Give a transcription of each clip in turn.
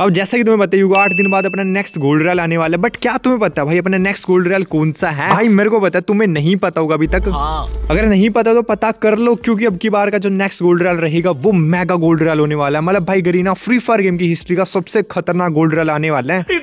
अब जैसा कि तुम्हें पता ही आठ दिन बाद अपना नेक्स्ट गोल्ड रैल आने वाला है बट क्या तुम्हें पता है भाई अपना नेक्स्ट गोल्ड रैल कौन सा है भाई मेरे को पता है तुम्हें नहीं पता होगा अभी तक हाँ। अगर नहीं पता तो पता कर लो क्योंकि अब की बार का जो नेक्स्ट गोल्ड रैल रहेगा वो मेगा गोल्ड रैल होने वाला है मतलब भाई गरीना फ्री फायर गेम की हिस्ट्री का सबसे खतरनाक गोल्ड रैल आने वाला है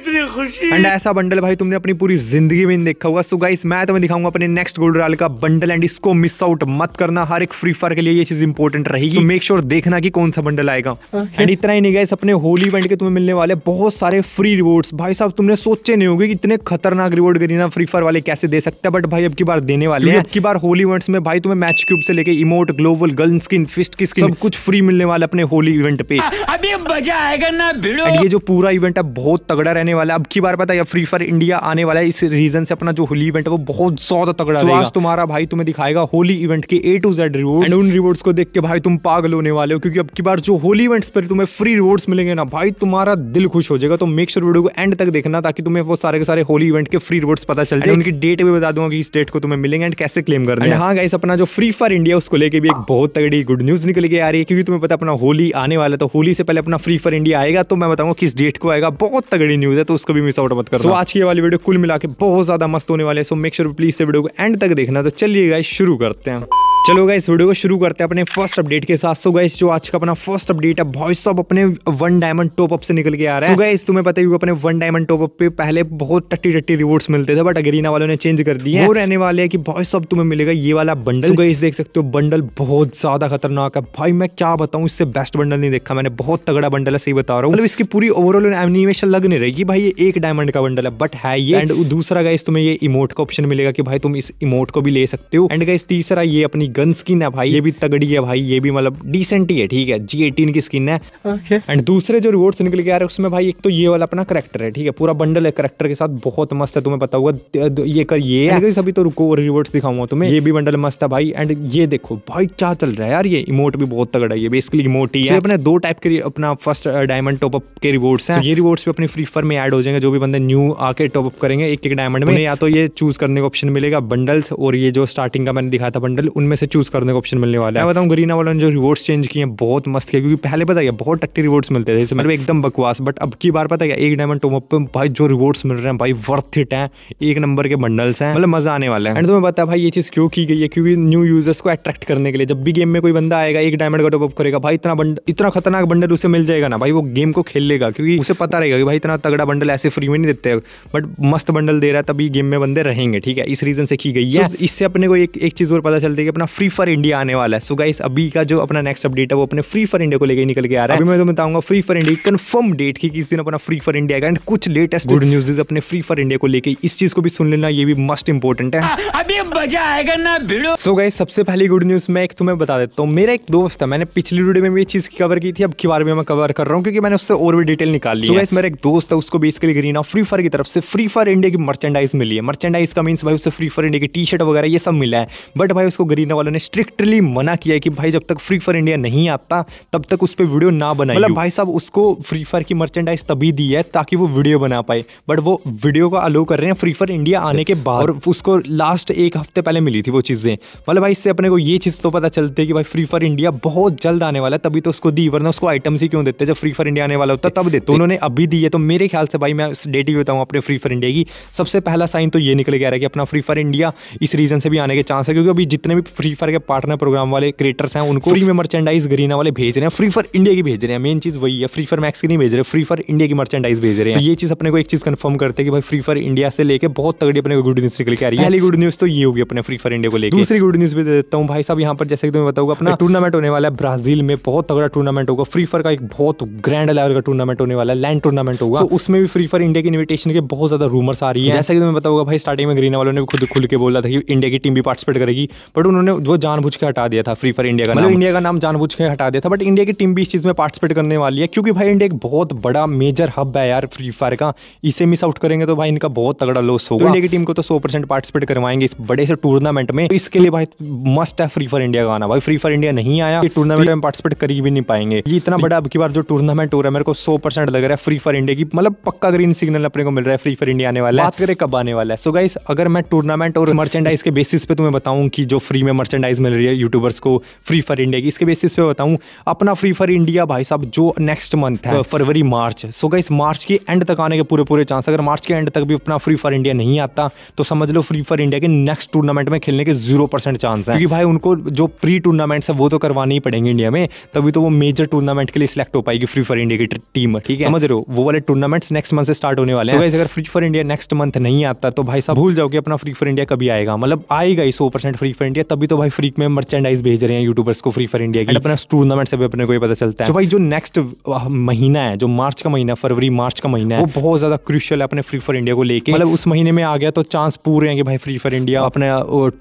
एंड ऐसा बंडल भाई तुमने अपनी पूरी जिंदगी में देखा होगा सो गाइस मैं तुम्हें दिखाऊंगा अपने नेक्स्ट गोल्ड रैल का बंडल एंड इसको मिस आउट मत करना हर एक फ्री फायर के लिए ये चीज इंपॉर्टेंट रहेगी मेक श्योर देखना की कौन सा बंडल आएगा एंड इतना ही नहीं गाइस अपने होली बंड के तुम्हें मिलने वाले बहुत सारे फ्री रिवॉर्ड्स भाई साहब तुमने सोचे नहीं होंगे कि इतने खतरनाक रिवॉर्ड गरीना फ्री फायर वाले कैसे दे सकते हैं बट भाई अब की बार देने वाले हैं अब की बार होली इवेंट्स में भाई तुम्हें मैच क्यूब से लेके emote global girl skin fist की स्किन सब कुछ फ्री मिलने वाले अपने होली इवेंट पे अभी मजा आएगा ना भिड़ो ये जो पूरा इवेंट है बहुत तगड़ा रहने वाला है अब की बार पता है फ्री फायर इंडिया आने वाला है इस रीजन से अपना जो होली इवेंट है वो बहुत ज्यादा तगड़ा रहेगा तुम्हारा भाई तुम्हें दिखाएगा होली इवेंट के ए टू जेड रिवॉर्ड उन रिवॉर्ड्स को देख के भाई तुम पागल होने वाले हो क्योंकि अब की बार जो होली इवेंट्स पर तुम्हें फ्री रिवॉर्ड्स मिलेंगे ना भाई तुम्हारा तुम्हारा दिल खुश हो जाएगा तो मेक श्योर वीडियो को एंड तक देखना ताकि तुम्हें वो सारे के सारे होली इवेंट के फ्री रिवॉर्ड्स पता चल जाए उनकी डेट भी बता दूंगा कि इस डेट को तुम्हें मिलेंगे एंड कैसे क्लेम करना है हाँ गाइस अपना जो फ्री फायर इंडिया उसको लेकर भी एक बहुत तगड़ी गुड न्यूज निकल के आ रही है क्योंकि तुम्हें पता अपना होली आने वाला तो होली से पहले अपना फ्री फायर इंडिया आएगा तो मैं बताऊंगा किस डेट को आएगा बहुत तगड़ी न्यूज है तो उसको भी मिस आउट मत करो आज की वाली वीडियो कुल मिला के बहुत ज्यादा मस्त होने वाले सो मेक श्योर प्लीज से वीडियो को एंड तक देखना तो चलिए गाइस शुरू करते हैं चलो इस वीडियो को शुरू करते हैं अपने फर्स्ट अपडेट के साथ सो so जो आज का अपना फर्स्ट अपडेट है वॉइस ऑफ अपने वन डायमंड टॉप अप से निकल के आ रहा है so इस तुम्हें पता ही होगा अपने वन डायमंड टॉप अप पे पहले बहुत टट्टी टट्टी रिवॉर्ड्स मिलते थे बट अगरीना वालों ने चेंज कर दिए वो रहने वाले हैं कि वॉइस ऑफ तुम्हें मिलेगा ये वाला बंडल so देख सकते हो बंडल बहुत ज्यादा खतरनाक है भाई मैं क्या बताऊँ इससे बेस्ट बंडल नहीं देखा मैंने बहुत तगड़ा बंडल है सही बता रहा हूँ मतलब इसकी पूरी ओवरऑल एनिमेशन लग नहीं रही भाई ये एक डायमंड का बंडल है बट है ये एंड दूसरा गाइस तुम्हें ये इमोट का ऑप्शन मिलेगा कि भाई तुम इस इमोट को भी ले सकते हो एंड गाइस तीसरा ये अपनी गन स्किन है भाई ये भी तगड़ी है भाई ये भी मतलब डिसेंट ही है ठीक है जी एटीन की स्किन है एंड दूसरे जो रिवॉर्ड निकल के आ रहे हैं उसमें भाई एक तो ये वाला अपना करेक्टर है ठीक है पूरा बंडल है करेक्टर के साथ बहुत मस्त है तुम्हें पता होगा ये कर ये सभी तो रुको रिवॉर्ड दिखाऊंगा तुम्हें ये भी बंडल मस्त है भाई एंड ये देखो भाई क्या चल रहा है यार ये इमोट भी बहुत तगड़ा है ये बेसिकली इमोट ही है अपने दो टाइप के अपना फर्स्ट डायमंड टॉपअप के रिवॉर्ड्स हैं ये रिवॉर्ड्स भी अपने फ्री फायर में ऐड हो जाएंगे जो भी बंदे न्यू आके टॉपअप करेंगे एक एक डायमंड में या तो ये चूज करने का ऑप्शन मिलेगा बंडल्स और ये जो स्टार्टिंग का मैंने दिखाया था बंडल उनमें से चूज करने का ऑप्शन मिलने वाला है मैं बताऊँ गरीना वालों ने जो रिवॉर्ड्स चेंज किए हैं बहुत मस्त किया क्योंकि पहले पता गया बहुत टक्के रिवॉर्ड्स मिलते थे मतलब एकदम बकवास बट अब की बार पता गया एक डायमंड टोमो पे भाई जो रिवॉर्ड्स मिल रहे हैं भाई वर्थ इट है एक नंबर के बंडल्स हैं मतलब मजा आने वाला है एंड तुम्हें बता भाई ये चीज़ क्यों की गई है क्योंकि न्यू यूजर्स को अट्रैक्ट करने के लिए जब भी गेम में कोई बंदा आएगा एक डायमंड का टॉपअप करेगा भाई इतना बंडल इतना खतरनाक बंडल उसे मिल जाएगा ना भाई वो गेम को खेल लेगा क्योंकि उसे पता रहेगा कि भाई इतना तगड़ा बंडल ऐसे फ्री में नहीं देते बट मस्त बंडल दे रहा है तभी गेम में बंदे रहेंगे ठीक है इस रीजन से की गई है इससे अपने को एक एक चीज़ और पता चलती है कि अपना फ्री फॉर इंडिया आने वाला है सो गाइस अभी का जो अपना नेक्स्ट अपडेट है वो अपने फ्री फॉर इंडिया को लेकर निकल के आ रहा है अभी मैं तो बताऊंगा free fire India confirm date की किस दिन अपना फ्री फॉर इंडिया एंड कुछ लेटेस्ट गुड न्यूज अपने फ्री फॉर इंडिया को लेकर इस चीज को भी सुन लेना ये भी मस्ट इंपॉर्टेंट है अभी मजा आएगा ना भिड़ो सो गाइस सबसे पहली गुड न्यूज मैं एक तुम्हें बता देता हूँ मेरा एक दोस्त है मैंने पिछली वीडियो में भी चीज चीज कवर की थी अब की बार में मैं कवर कर रहा हूँ क्योंकि मैंने उससे और भी डिटेल निकाल ली है मेरा एक दोस्त है उसको basically Garena of free fire की तरफ से फ्री फायर इंडिया की मर्चेंडाइज मिली है मर्चेंडाइज का मीन भाई उससे फ्री फायर इंडिया की टी शर्ट वगैरह ये सब मिला है बट भाई उसको ग्रीन वालों ने स्ट्रिक्टली मना किया है कि भाई जब तक फ्री फायर इंडिया नहीं आता तब तक उस पर वीडियो ना बनाए मतलब भाई साहब उसको फ्री फायर की मर्चेंडाइज तभी दी है ताकि वो वीडियो बना पाए बट वो वीडियो को अलो कर रहे हैं फ्री फायर इंडिया आने के बाद और उसको लास्ट एक हफ्ते पहले मिली थी वो चीज़ें मतलब भाई इससे अपने को ये चीज़ तो पता चलती है कि भाई फ्री फायर इंडिया बहुत जल्द आने वाला है तभी तो उसको दी वरना उसको आइटम्स ही क्यों देते जब फ्री फायर इंडिया आने वाला होता तब देते तो उन्होंने अभी दी है तो मेरे ख्याल से भाई मैं उस डेट ही बताऊँ अपने फ्री फायर इंडिया की सबसे पहला साइन तो ये निकल गया कि अपना फ्री फायर इंडिया इस रीज़न से भी आने के चांस है क्योंकि अभी जितने भी फ्री फ्री फायर के पार्टनर प्रोग्राम वाले क्रिएटर्स हैं उनको फ्री में मर्चेंडाइज गरीना वाले भेज रहे हैं फ्री फायर इंडिया की भेज रहे हैं मेन चीज वही है फ्री फायर मैक्स की नहीं भेज रहे फ्री फायर इंडिया की मर्चेंडाइज भेज रहे हैं ये चीज अपने को एक चीज कंफर्म करते हैं कि भाई फ्री फायर इंडिया से लेकर बहुत तगड़ी अपने को गुड न्यूज निकल के आ रही है पहली गुड न्यूज तो ये होगी अपने फ्री फायर इंडिया को लेकर दूसरी गुड न्यूज भी दे देता हूँ भाई साहब यहाँ पर जैसे कि तुम्हें बताऊंगा अपना टूर्नामेंट होने वाला है ब्राजील में बहुत तगड़ा टूर्नामेंट होगा फ्री फायर का एक बहुत ग्रैंड लेवल का टूर्नामेंट होने वाला है लैंड टूर्नामेंट होगा उसमें भी फ्री फायर इंडिया की इन्विटेशन के बहुत ज्यादा रूमर्स आ रही है जैसे कि तुम्हें बताऊंगा भाई स्टार्टिंग में ग्रीना वालों ने खुद खुल के बोला था कि इंडिया की टीम भी पार्टिसिपेट करेगी बट उन्होंने वो जानबूझ के हटा दिया था फ्री फायर इंडिया का मतलब नाम इंडिया का नाम जानबूझ के हटा दिया था बट इंडिया की टीम भी इस चीज़ में पार्टिसिपेट करने वाली है क्योंकि भाई इंडिया एक बहुत बड़ा मेजर हब है यार फ्री फायर का इसे मिस आउट करेंगे तो भाई इनका बहुत तगड़ा लॉस होगा इंडिया तो की टीम को तो सौ परसेंट पार्टिसिपेट करवाएंगे इस बड़े से टूर्नामेंट में इसके लिए भाई मस्ट है फ्री फायर इंडिया का आना भाई फ्री फायर इंडिया नहीं आया टूर्नामेंट में पार्टिसिपेट कर भी नहीं पाएंगे ये इतना बड़ा अब की बार जो टूर्नामेंट हो रहा है मेरे को सौ परसेंट लग रहा है फ्री फायर इंडिया की मतलब पक्का ग्रीन सिग्नल अपने को मिल रहा है फ्री फायर इंडिया आने वाला है बात करें कब आने वाला है सो गाइस अगर मैं टूर्नामेंट और मर्चेंडाइज के बेसिस पे तुम्हें बताऊं कि जो फ्री में मर्चेंडाइज मिल रही है यूट्यूबर्स को फ्री फॉर इंडिया की इसके बेसिस पे बताऊँ अपना फ्री फॉर इंडिया भाई साहब जो नेक्स्ट मंथ है फरवरी मार्च सो गई मार्च के एंड तक आने के पूरे पूरे चांस अगर मार्च के एंड तक भी अपना फ्री फॉर इंडिया नहीं आता तो समझ लो फ्री फॉर इंडिया के नेक्स्ट टूर्नामेंट में खेलने के जीरो परसेंट चांस है क्योंकि भाई उनको जो प्री टूर्नामेंट्स है वो तो करवाने ही पड़ेंगे इंडिया में तभी तो वो मेजर टूर्नामेंट के लिए सिलेक्ट हो पाएगी फ्री फॉर इंडिया की टीम ठीक है समझ रहे हो वो वाले टूर्नामेंट्स नेक्स्ट मंथ से स्टार्ट होने वाले हैं अगर free fire India next month नहीं आता तो भाई साहब भूल जाओ कि अपना फ्री फॉर इंडिया कभी आएगा मतलब आएगा ही सौ परसेंट फ्री फॉर इंडिया तभी तो तो भाई फ्री में मर्चेंडाइज भेज रहे हैं यूट्यूबर्स को फ्री फॉर इंडिया की अपना टूर्नामेंट से भी अपने को ये पता चलता है जो भाई जो नेक्स्ट महीना है जो मार्च का महीना फरवरी मार्च का महीना है वो बहुत ज्यादा क्रूशल है अपने फ्री फॉर इंडिया को लेकर मतलब उस महीने में आ गया तो चांस पूरे हैं कि भाई फ्री फॉर इंडिया अपने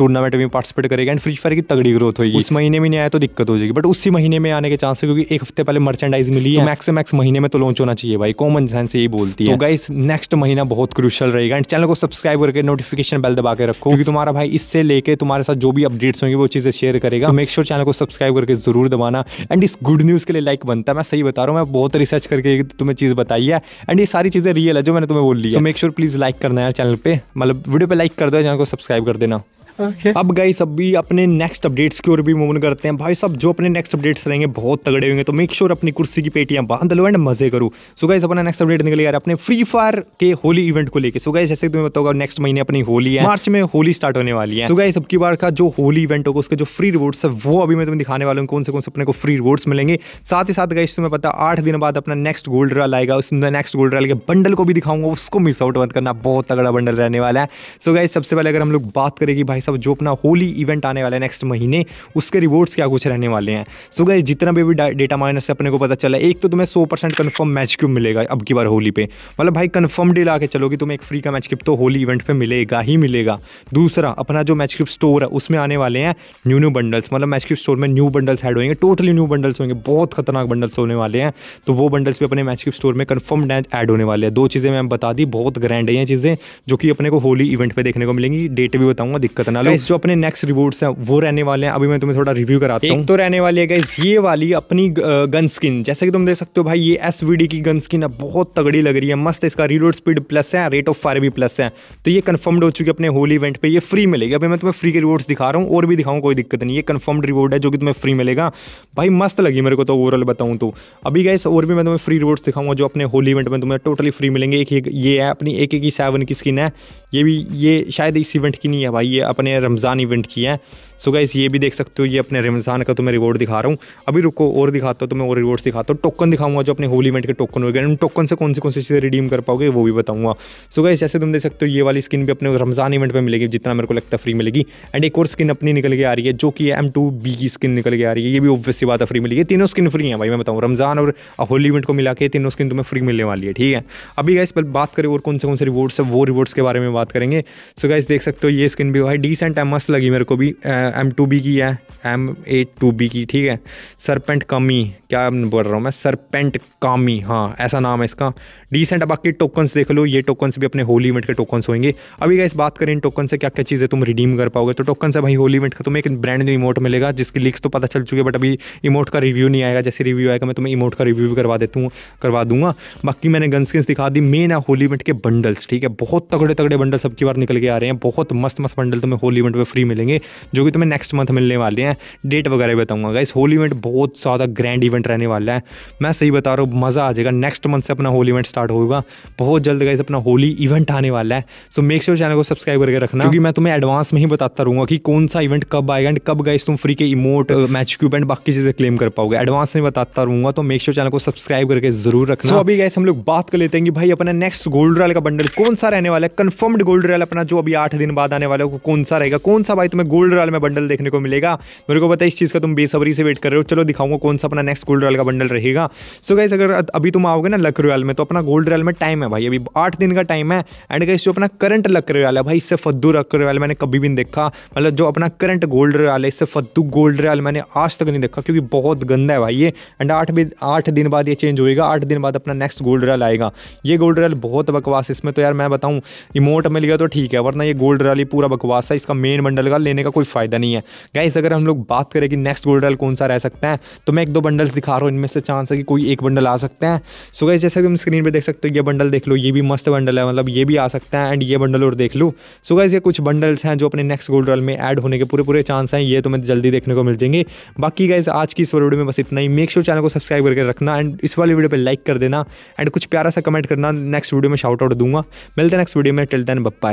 टूर्नामेंट में पार्टिसिपेट करेगा एंड फ्री फायर की तगड़ी ग्रोथ होगी उस महीने में नहीं आया तो दिक्कत हो जाएगी बट उसी महीने में आने के चांस है क्योंकि एक हफ्ते पहले मर्चेंडाइज मिली तो है मैक्स मैक्स महीने में तो लॉन्च होना चाहिए भाई कॉमन सेंस यही बोलती है गाइस तो नेक्स्ट महीना बहुत क्रूशल रहेगा एंड चैनल को सब्सक्राइब करके नोटिफिकेशन बेल दबा के रखो क्योंकि तुम्हारा भाई इससे लेके तुम्हारे साथ जो भी अपडेट्स टिप्स होंगे वो चीज़ें शेयर करेगा मेक श्योर चैनल को सब्सक्राइब करके ज़रूर दबाना एंड इस गुड न्यूज़ के लिए लाइक बनता है मैं सही बता रहा हूँ मैं बहुत रिसर्च करके तुम्हें चीज़ बताई है एंड ये सारी चीज़ें रियल है जो मैंने तुम्हें बोल ली है मेक श्योर प्लीज़ लाइक करना है चैनल पर मतलब वीडियो पर लाइक कर दो चैनल को सब्सक्राइब कर देना okay. अब गई सब भी अपने नेक्स्ट अपडेट्स की ओर भी मूव करते हैं भाई सब जो अपने नेक्स्ट अपडेट्स रहेंगे बहुत तगड़े होंगे तो मेक श्योर अपनी कुर्सी की पेटियां बांध लो एंड मजे करो सो गाइस अपना नेक्स्ट अपडेट निकले यार अपने फ्री फायर के होली इवेंट को लेकर सो गाइस जैसे तुम्हें बताओगा नेक्स्ट महीने अपनी होली है मार्च में होली स्टार्ट होने वाली है सो गाइस सबकी बार का जो होली इवेंट होगा उसके जो फ्री रिवॉर्ड्स है वो अभी मैं तुम्हें दिखाने वाला हूँ कौन से कौन से अपने को फ्री रिवॉर्ड्स मिलेंगे साथ ही साथ गाइस तुम्हें पता आठ दिन बाद अपना नेक्स्ट गोल्ड रॉल आएगा उस नेक्स्ट गोल्ड रॉल के बंडल को भी दिखाऊंगा उसको मिस आउट मत करना बहुत तगड़ा बंडल रहने वाला है सो गाइस सबसे पहले अगर हम लोग बात करेगी भाई सब जो अपना होली इवेंट आने वाला है नेक्स्ट महीने उसके रिवॉर्ड्स क्या कुछ रहने वाले हैं सो गए जितना भी डेटा माइनर से अपने को पता चला एक तो तुम्हें सौ परसेंट कन्फर्म मैच क्यों मिलेगा अब की बार होली पे मतलब भाई कन्फर्म डील आके चलो कि तुम्हें एक फ्री का मैच क्लिप तो होली इवेंट पे मिलेगा ही मिलेगा दूसरा अपना जो मैच क्लिप स्टोर है उसमें आने वाले हैं न्यू न्यू बंडल्स मतलब मैच क्लिप स्टोर में न्यू बंडल्स एड होंगे टोटली न्यू बंडल्स होंगे बहुत खतरनाक बंडल्स होने वाले हैं तो वो बंडल्स भी अपने मैच क्लिप स्टोर में कन्फर्म एड होने वाले हैं दो चीज़ें मैं बता दी बहुत ग्रैंड है ये चीज़ें जो कि अपने को होली इवेंट पर देखने को मिलेंगी डेट भी बताऊँगा दिक्कत ना बना लो जो अपने नेक्स्ट रिवॉर्ड्स हैं वो रहने वाले हैं अभी मैं तुम्हें थोड़ा रिव्यू कराता हूँ तो रहने वाली है गाइज ये वाली अपनी गन स्किन जैसे कि तुम देख सकते हो भाई ये एस की गन स्किन अब बहुत तगड़ी लग रही है मस्त इसका रिलोड स्पीड प्लस है रेट ऑफ फायर भी प्लस है तो ये कन्फर्म्ड हो चुकी है अपने होली इवेंट पर ये फ्री मिलेगी अभी मैं तुम्हें फ्री के रिवॉर्ड्स दिखा रहा हूँ और भी दिखाऊँ कोई दिक्कत नहीं ये कन्फर्म्ड रिवॉर्ड है जो कि तुम्हें फ्री मिलेगा भाई मस्त लगी मेरे को तो ओवरऑल बताऊँ तो अभी गाइस और भी मैं तुम्हें फ्री रिवॉर्ड्स दिखाऊंगा जो अपने होली इवेंट में तुम्हें टोटली फ्री मिलेंगे एक ये है अपनी एक एक सेवन की स्किन है ये भी ये शायद इस इवेंट की नहीं है भाई ये अपने मैंने रमज़ान इवेंट किया है सो गाइस ये भी देख सकते हो ये अपने रमज़ान का तो मैं रिवॉर्ड दिखा रहा हूँ अभी रुको और दिखाता हूँ तो मैं और रिवॉर्ड्स दिखाता हूँ टोकन दिखाऊंगा जो अपने होली इवेंट के टोकन वगैरह उन टोकन से कौन सी कौन सी चीज़ें रिडीम कर पाओगे वो भी बताऊँगा सो गाइस जैसे तुम देख सकते हो ये वाली स्किन भी अपने रमज़ान इवेंट पर मिलेगी जितना मेरे को लगता है फ्री मिलेगी एंड एक और स्किन अपनी निकल के आ रही है जो कि एम टू बी की स्किन निकल के आ रही है ये भी ऑब्वियसली बात है फ्री मिलेगी तीनों स्किन फ्री है भाई मैं बताऊँ रमज़ान और होली इवेंट को मिला के तीनों स्किन तुम्हें फ्री मिलने वाली है ठीक है अभी गाइस पर बात करें और कौन से कौन से रिवॉर्ड्स है वो रिवॉर्ड्स के बारे में बात करेंगे सो गाइस देख सकते हो ये स्किन भी भाई डिसेंट है मस्त लगी मेरे को भी एम टू बी की है एम ए टू बी की ठीक है सरपेंट कामी क्या बोल रहा हूँ मैं सरपेंट कामी हाँ ऐसा नाम है इसका डिसेंट बाकी टोकन्स देख लो ये टोकन्स भी अपने होली इवेंट के टोकन्स होंगे अभी गाइस बात करें इन टोकन से क्या क्या चीज़ें तुम रिडीम कर पाओगे तो टोकन से भाई होली इवेंट का तुम्हें एक ब्रांड न्यू इमोट मिलेगा जिसकी लिक्स तो पता चल चुकी है बट अभी इमोट का रिव्यू नहीं आएगा जैसे रिव्यू आएगा मैं तुम्हें इमोट का रिव्यू करवा देता हूँ करवा दूंगा बाकी मैंने गन स्किन्स दिखा दी मेन है होली इवेंट के बंडल्स ठीक है बहुत तगड़े तगड़े बंडल सबकी बार निकल के आ रहे हैं बहुत मस्त मस्त बंडल तुम्हें होल इवेंट पर फ्री मिलेंगे जो कि तुम्हें नेक्स्ट मंथ मिलने वाले हैं डेट वगैरह बताऊंगा गाइस होल इवेंट बहुत ज़्यादा ग्रैंड इवेंट रहने वाला है मैं सही बता रहा हूँ मज़ा आ जाएगा नेक्स्ट मंथ से अपना होल इवेंट स्टार्ट होगा बहुत जल्द गाइस अपना होली इवेंट आने वाला है सो मेक श्योर चैनल को सब्सक्राइब करके रखना क्योंकि मैं तुम्हें एडवांस में ही बताता रहूँगा कि कौन सा इवेंट कब आएगा एंड कब गाइस तुम फ्री के इमोट मैच क्यूब एंड बाकी चीज़ें क्लेम कर पाओगे एडवांस में बताता रहूँगा तो मेक श्योर चैनल को सब्सक्राइब करके जरूर रखना सो अभी गाइस हम लोग बात कर लेते हैं कि भाई अपना नेक्स्ट गोल्ड रॉयल का बंडल कौन सा रहने वाला है कन्फर्म्ड गोल्ड रॉयल अपना जो अभी आठ दिन बाद आने वाला है कौन सा रहेगा कौन सा भाई तुम्हें गोल्ड रॉयल में बंडल देखने को मिलेगा मेरे को पता है इस चीज़ का तुम बेसब्री से वेट कर रहे हो चलो दिखाऊंगा कौन सा अपना नेक्स्ट गोल्ड रॉयल का बंडल रहेगा सो गाइस अगर अभी तुम आओगे ना लक रॉयल में तो अपना गोल्ड रॉयल में टाइम है भाई अभी आठ दिन का टाइम है एंड गाइस जो अपना करंट लक रॉयल है भाई इससे फद्दू लक रॉयल मैंने कभी भी नहीं देखा मतलब जो अपना करंट गोल्ड रॉयल है इससे फद्दू गोल्ड रॉयल मैंने आज तक नहीं देखा क्योंकि बहुत गंदा है भाई ये एंड आठ आठ दिन बाद ये चेंज होएगा आठ दिन बाद अपना नेक्स्ट गोल्ड रॉयल आएगा ये गोल्ड रॉयल बहुत बकवास इसमें तो यार मैं बताऊँ इमोट मिल गया तो ठीक है वरना ये गोल्ड रॉयल पूरा बकवास है इसका मेन बंडल का लेने का कोई फ़ायदा नहीं है गाइस अगर हम लोग बात करें कि नेक्स्ट गोल्ड रॉयल कौन सा रह सकता है तो मैं एक दो बंडल्स दिखा रहा हूँ इनमें से चांस है कि कोई एक बंडल आ सकते हैं सो गाइस जैसे तुम स्क्रीन पर देख सकते हो ये बंडल देख लो ये भी मस्त बंडल है मतलब ये भी आ सकता है एंड ये बंडल और देख लो सो गाइस ये कुछ बंडल्स हैं जो अपने नेक्स्ट गोल्ड रॉयल में एड होने के पूरे पूरे चांस हैं ये तुम्हें तो जल्दी देखने को मिल जाएंगे बाकी गाइज आज की इस वीडियो में बस इतना ही मेक श्योर चैनल को सब्सक्राइब करके रखना एंड इस वाली वीडियो पर लाइक कर देना एंड कुछ प्यारा सा कमेंट करना नेक्स्ट वीडियो में शाउट आउट दूंगा मिलते हैं नेक्स्ट वीडियो में टिल देन बप्पा